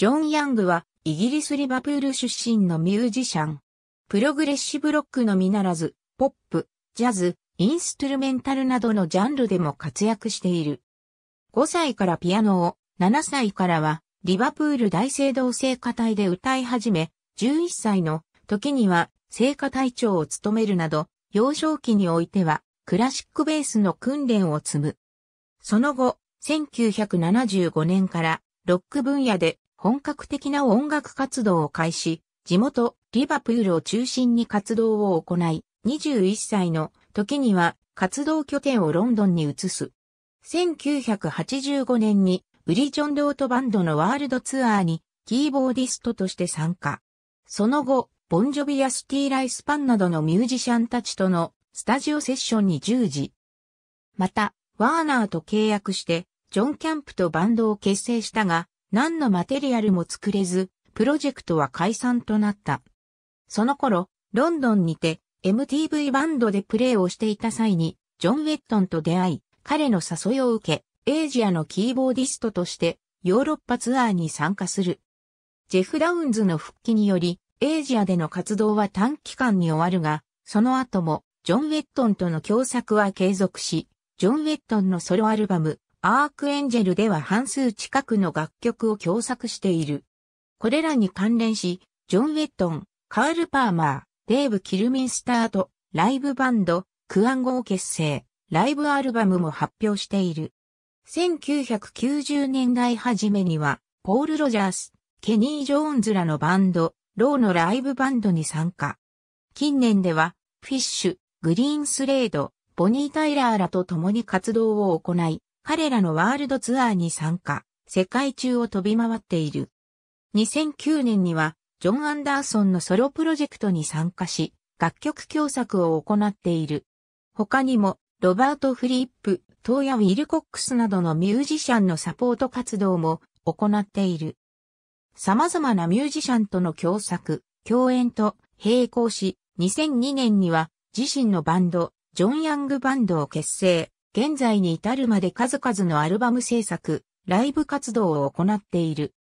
ジョン・ヤングは、イギリス・リバプール出身のミュージシャン。プログレッシブロックのみならず、ポップ、ジャズ、インストゥルメンタルなどのジャンルでも活躍している。5歳からピアノを、7歳からは、リバプール大聖堂聖歌隊で歌い始め、11歳の時には聖歌隊長を務めるなど、幼少期においてはクラシックベースの訓練を積む。その後、1975年からロック分野で本格的な音楽活動を開始、地元リバプールを中心に活動を行い、21歳の時には活動拠点をロンドンに移す。1985年にウリ・ジョン・ロートバンドのワールドツアーにキーボーディストとして参加。その後、ボンジョビやスティーライスパンなどのミュージシャンたちとのスタジオセッションに従事。また、ワーナーと契約して、ジョン・キャンプとバンドを結成したが、何のマテリアルも作れず、プロジェクトは解散となった。その頃、ロンドンにて MTV バンドでプレーをしていた際に、ジョン・ウェットンと出会い、彼の誘いを受け、エイジアのキーボーディストとしてヨーロッパツアーに参加する。ジェフ・ダウンズの復帰により、エイジアでの活動は短期間に終わるが、その後もジョン・ウェットンとの共作は継続し、ジョン・ウェットンのソロアルバム、アークエンジェルでは半数近くの楽曲を共作している。これらに関連し、ジョン・ウェットン、カール・パーマー、デーブ・キルミンスターと、ライブバンド、クアンゴを結成、ライブアルバムも発表している。1990年代初めには、ポール・ロジャース、ケニー・ジョーンズらのバンド、ローのライブバンドに参加。近年では、フィッシュ、グリーンスレード、ボニー・タイラーらと共に活動を行い、彼らのワールドツアーに参加、世界中を飛び回っている。2009年には、ジョン・アンダーソンのソロプロジェクトに参加し、楽曲共作を行っている。他にも、ロバート・フリップ、トーヤ・ウィルコックスなどのミュージシャンのサポート活動も行っている。様々なミュージシャンとの共作、共演と並行し、2002年には自身のバンド、ジョン・ヤングバンドを結成。現在に至るまで数々のアルバム制作、ライブ活動を行っている。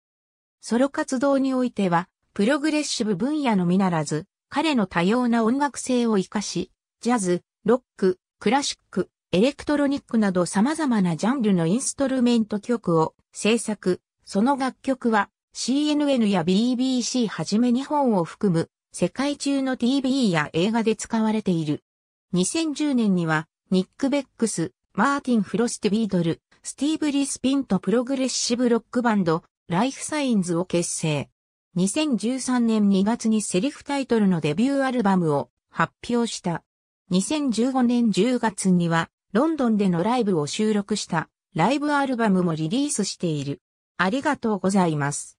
ソロ活動においては、プログレッシブ分野のみならず、彼の多様な音楽性を活かし、ジャズ、ロック、クラシック、エレクトロニックなど様々なジャンルのインストルメント曲を制作、その楽曲は CNN や BBC はじめ日本を含む世界中の TV や映画で使われている。2010年にはニック・ベックス、マーティン・フロスィ・ビードル、スティーブ・リスピンとプログレッシブロックバンド、ライフサインズを結成。2013年2月にセリフタイトルのデビューアルバムを発表した。2015年10月には、ロンドンでのライブを収録した、ライブアルバムもリリースしている。ありがとうございます。